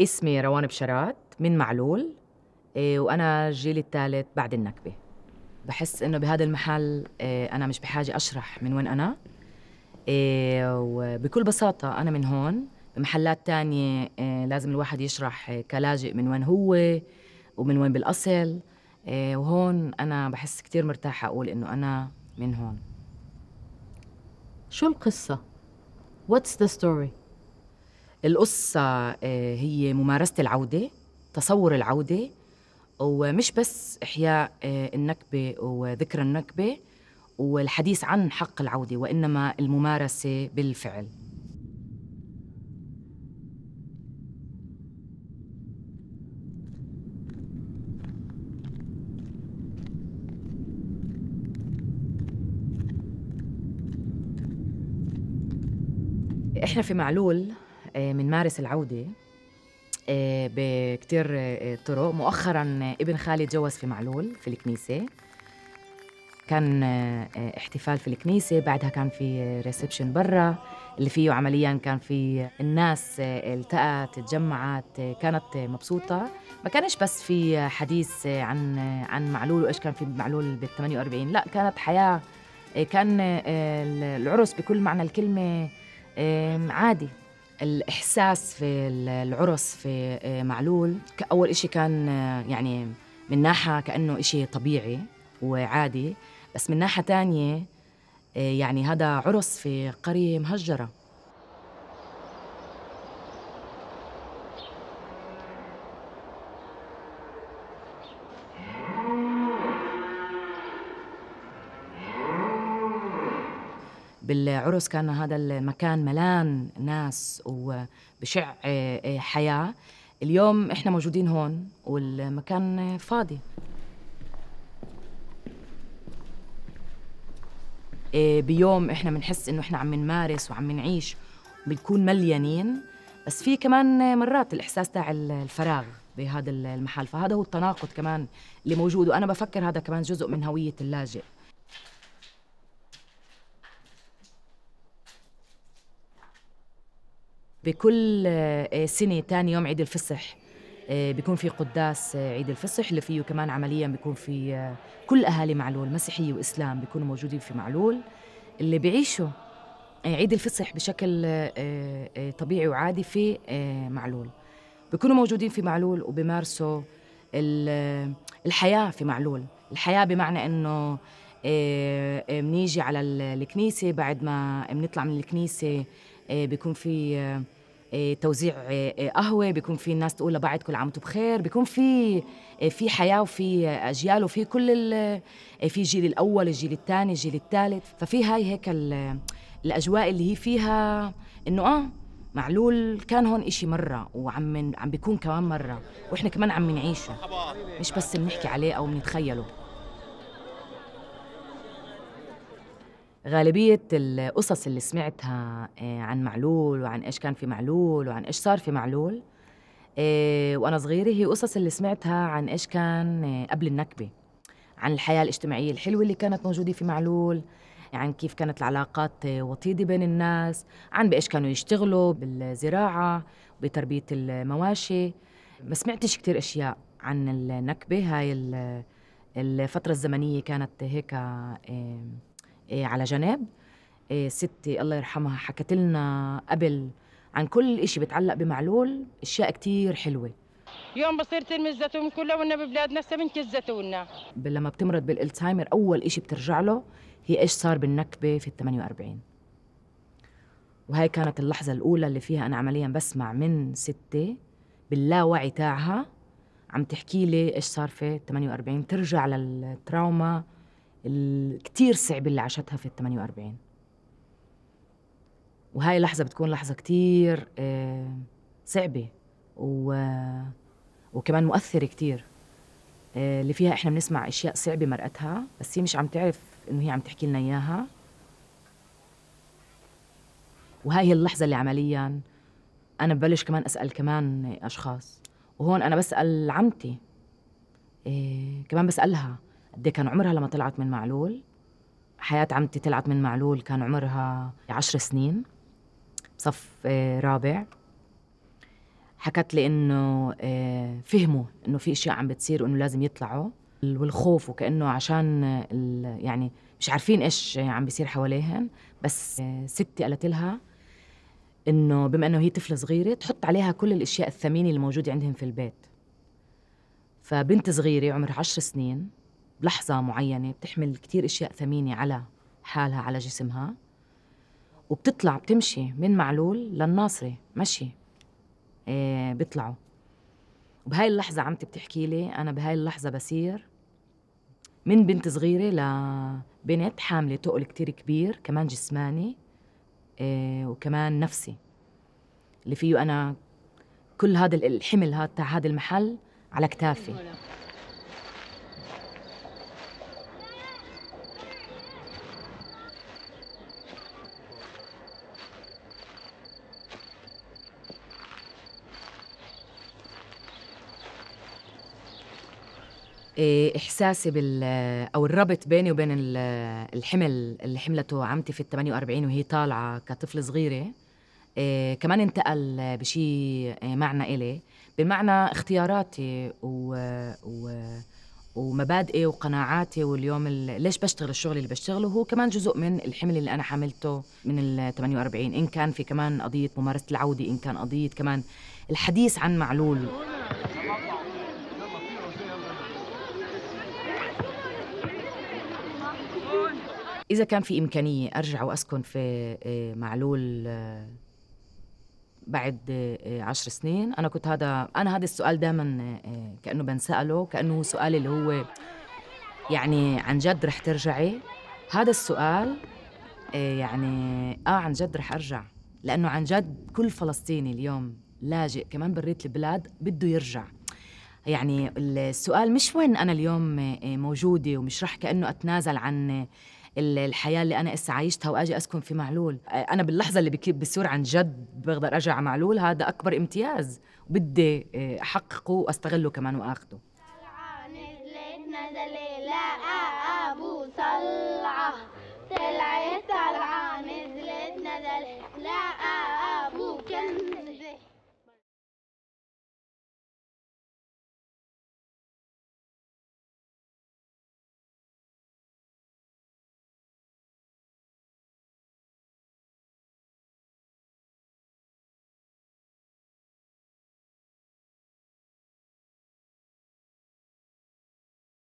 اسمي روان بشرات من معلول إيه وأنا الجيل الثالث بعد النكبة بحس إنه بهذا المحل إيه أنا مش بحاجة أشرح من وين أنا إيه وبكل بساطة أنا من هون بمحلات تانية إيه، لازم الواحد يشرح كلاجئ من وين هو ومن وين بالأصل إيه، وهون أنا بحس كتير مرتاحة أقول إنه أنا من هون شو القصة؟ واتس ذا ستوري القصة آه، هي ممارسة العودة تصور العودة ومش بس إحياء آه، النكبة وذكرى النكبة والحديث عن حق العودة وإنما الممارسة بالفعل احنا في معلول آه، من مارس العوده آه، بكتير آه، طرق مؤخرا ابن خالي تجوز في معلول في الكنيسه كان احتفال في الكنيسه بعدها كان في ريسبشن برا اللي فيه عمليا كان في الناس التقت تجمعت كانت مبسوطه ما كانش بس في حديث عن عن معلول وايش كان في معلول بال 48 لا كانت حياه كان العرس بكل معنى الكلمه عادي الإحساس في العرس في آه، معلول أول إشي كان آه، يعني من ناحية كأنه إشي طبيعي وعادي بس من ناحية تانية آه، يعني هذا عرس في قرية مهجرة بالعرس كان هذا المكان ملان ناس وبشع آه، آه، حياة اليوم احنا موجودين هون والمكان فاضي آه، بيوم احنا بنحس انه احنا عم نمارس وعم نعيش بنكون مليانين بس في كمان مرات الاحساس تاع الفراغ بهذا المحل فهذا هو التناقض كمان اللي موجود وانا بفكر هذا كمان جزء من هويه اللاجئ بكل آه، سنة تاني يوم عيد الفصح آه، بيكون في قداس آه، عيد الفصح اللي فيه كمان عمليا بيكون في كل أهالي معلول مسيحية وإسلام بيكونوا موجودين في معلول اللي بيعيشوا عيد الفصح بشكل طبيعي وعادي في معلول بيكونوا موجودين في معلول وبيمارسوا الحياة في معلول الحياة بمعنى أنه بنيجي على الكنيسة بعد ما بنطلع من الكنيسة بيكون في آه، توزيع آه، آه، قهوه بيكون في ناس تقول لبعض كل عام وانتم بخير بيكون في في حياه وفي اجيال وفي كل في الجيل الاول الجيل الثاني الجيل الثالث ففي هاي هيك الاجواء اللي هي فيها انه اه معلول كان هون إشي مرة وعم عم بيكون كمان مرة وإحنا كمان عم نعيشه مش بس بنحكي عليه أو بنتخيله غالبية القصص اللي سمعتها آه، عن معلول وعن إيش كان في معلول وعن إيش صار في معلول آه، وأنا صغيرة هي قصص اللي سمعتها عن إيش كان آه، قبل النكبة عن الحياة الاجتماعية الحلوة اللي كانت موجودة في معلول عن يعني كيف كانت العلاقات وطيدة بين الناس عن بإيش كانوا يشتغلوا بالزراعة بتربية المواشي ما سمعتش كتير أشياء عن النكبة هاي الفترة الزمنية كانت هيك آه، على جناب آه، ستي الله يرحمها حكت لنا قبل عن كل شيء بتعلق بمعلول اشياء كتير حلوه يوم بصير ترمي الزيتون كله ولنا ببلادنا سمنك الزيتون لما بتمرض بالالزهايمر اول إشي بترجع له هي ايش صار بالنكبه في ال 48 وهي كانت اللحظه الاولى اللي فيها انا عمليا بسمع من ستي باللاوعي تاعها عم تحكي لي ايش صار في 48 ترجع للتراوما الكتير صعبة اللي عاشتها في ال 48 وهاي اللحظة بتكون لحظة كتير آه، صعبة و وكمان مؤثرة كتير آه، اللي فيها احنا بنسمع اشياء صعبة مرقتها بس هي مش عم تعرف انه هي عم تحكي لنا اياها وهاي هي اللحظة اللي عمليا انا ببلش كمان اسأل كمان اشخاص وهون انا بسأل عمتي إيه كمان بسألها قد إيه كان عمرها لما طلعت من معلول حياة عمتي طلعت من معلول كان عمرها عشر سنين بصف آه، رابع حكت لي انه آه، فهموا انه في اشياء عم بتصير وانه لازم يطلعوا والخوف وكانه عشان يعني مش عارفين ايش عم بيصير حواليهن بس آه، ستي قالت لها انه بما انه هي طفله صغيره تحط عليها كل الاشياء الثمينه اللي موجوده عندهم في البيت فبنت صغيره عمرها عشر سنين بلحظة معينة بتحمل كتير أشياء ثمينة على حالها على جسمها وبتطلع بتمشي من معلول للناصرة مشي إيه بيطلعوا وبهاي اللحظة عمتي بتحكي لي أنا بهاي اللحظة بسير من بنت صغيرة لبنت حاملة تقل كتير كبير كمان جسماني إيه وكمان نفسي اللي فيه أنا كل هذا الحمل هذا تاع هذا المحل على كتافي آه، احساسي بال او الربط بيني وبين الحمل اللي حملته عمتي في ال 48 وهي طالعه كطفله صغيره إيه كمان انتقل بشي آه، معنى إلي بمعنى اختياراتي و... و... ومبادئي وقناعاتي واليوم ليش بشتغل الشغل اللي بشتغله هو كمان جزء من الحمل اللي انا حملته من ال 48 ان كان في كمان قضيه ممارسه العوده ان كان قضيه كمان الحديث عن معلول اذا كان في امكانيه ارجع واسكن في آه، معلول آه، بعد آه، عشر سنين انا كنت هذا انا هذا السؤال دائما كانه بنساله كانه سؤال اللي هو يعني عن جد رح ترجعي هذا السؤال يعني اه عن جد رح ارجع لانه عن جد كل فلسطيني اليوم لاجئ كمان بريت البلاد بده يرجع يعني السؤال مش وين انا اليوم موجوده ومش رح كانه اتنازل عن الحياه اللي انا اسا عايشتها واجي اسكن في معلول آه، انا باللحظه اللي بصير عن جد بقدر ارجع على معلول هذا اكبر امتياز بدي آه، احققه واستغله كمان واخده طلعت